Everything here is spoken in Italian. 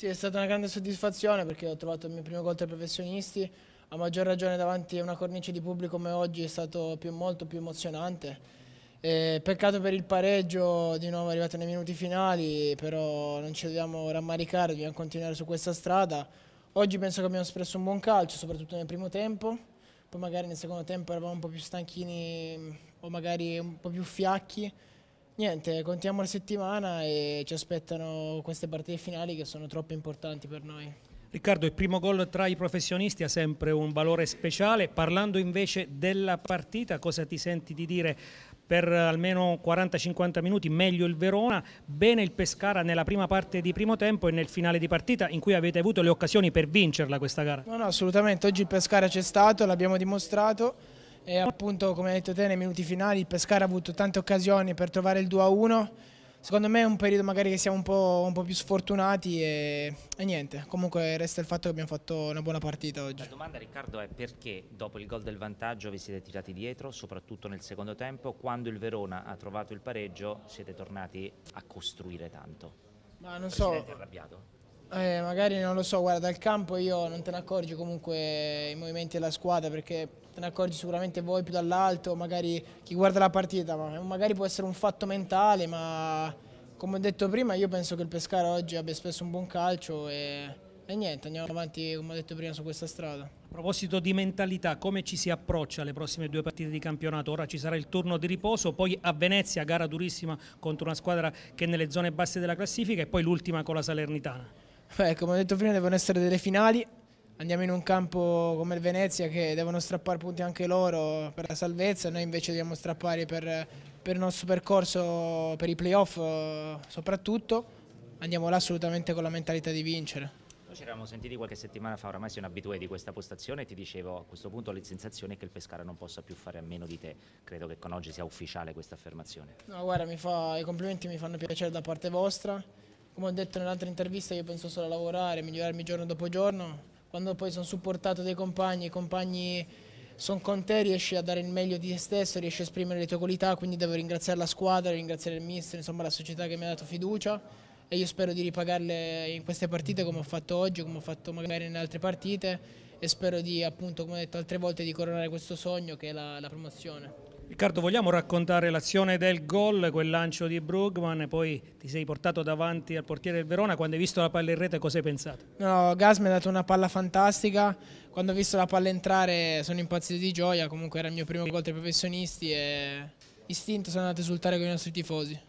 Sì, è stata una grande soddisfazione perché ho trovato il mio primo gol tra professionisti, a maggior ragione davanti a una cornice di pubblico come oggi è stato più, molto più emozionante. E peccato per il pareggio, di nuovo arrivato nei minuti finali, però non ci dobbiamo rammaricare, dobbiamo continuare su questa strada. Oggi penso che abbiamo espresso un buon calcio, soprattutto nel primo tempo, poi magari nel secondo tempo eravamo un po' più stanchini o magari un po' più fiacchi, Niente, contiamo la settimana e ci aspettano queste partite finali che sono troppo importanti per noi. Riccardo, il primo gol tra i professionisti ha sempre un valore speciale. Parlando invece della partita, cosa ti senti di dire per almeno 40-50 minuti, meglio il Verona, bene il Pescara nella prima parte di primo tempo e nel finale di partita in cui avete avuto le occasioni per vincerla questa gara. No, no, assolutamente, oggi il Pescara c'è stato, l'abbiamo dimostrato e appunto, come hai detto te, nei minuti finali il Pescara ha avuto tante occasioni per trovare il 2-1. a Secondo me è un periodo magari che siamo un po', un po più sfortunati e, e, niente, comunque resta il fatto che abbiamo fatto una buona partita oggi. La domanda Riccardo è perché dopo il gol del vantaggio vi siete tirati dietro, soprattutto nel secondo tempo, quando il Verona ha trovato il pareggio siete tornati a costruire tanto? Ma non Presidente so... Arrabbiato. Eh, magari non lo so, guarda, dal campo io non te ne accorgi comunque i movimenti della squadra perché te ne accorgi sicuramente voi più dall'alto, magari chi guarda la partita, ma magari può essere un fatto mentale, ma come ho detto prima io penso che il Pescara oggi abbia spesso un buon calcio e, e niente, andiamo avanti come ho detto prima su questa strada. A proposito di mentalità, come ci si approccia alle prossime due partite di campionato? Ora ci sarà il turno di riposo, poi a Venezia gara durissima contro una squadra che è nelle zone basse della classifica e poi l'ultima con la Salernitana. Beh, come ho detto prima, devono essere delle finali. Andiamo in un campo come il Venezia che devono strappare punti anche loro per la salvezza, noi invece dobbiamo strappare per, per il nostro percorso, per i playoff eh, soprattutto. Andiamo là assolutamente con la mentalità di vincere. Noi ci eravamo sentiti qualche settimana fa, oramai sei un abitué di questa postazione e ti dicevo a questo punto le sensazioni che il Pescara non possa più fare a meno di te. Credo che con oggi sia ufficiale questa affermazione. No, guarda, fa, i complimenti mi fanno piacere da parte vostra come ho detto nell'altra intervista, io penso solo a lavorare, migliorarmi giorno dopo giorno. Quando poi sono supportato dai compagni, i compagni sono con te, riesci a dare il meglio di te stesso, riesci a esprimere le tue qualità, quindi devo ringraziare la squadra, ringraziare il mister, insomma la società che mi ha dato fiducia e io spero di ripagarle in queste partite come ho fatto oggi, come ho fatto magari in altre partite e spero di, appunto, come ho detto altre volte, di coronare questo sogno che è la, la promozione. Riccardo, vogliamo raccontare l'azione del gol, quel lancio di Brugman, poi ti sei portato davanti al portiere del Verona, quando hai visto la palla in rete cosa hai pensato? No, Gas mi ha dato una palla fantastica, quando ho visto la palla entrare sono impazzito di gioia, comunque era il mio primo gol tra i professionisti e istinto sono andato a esultare con i nostri tifosi.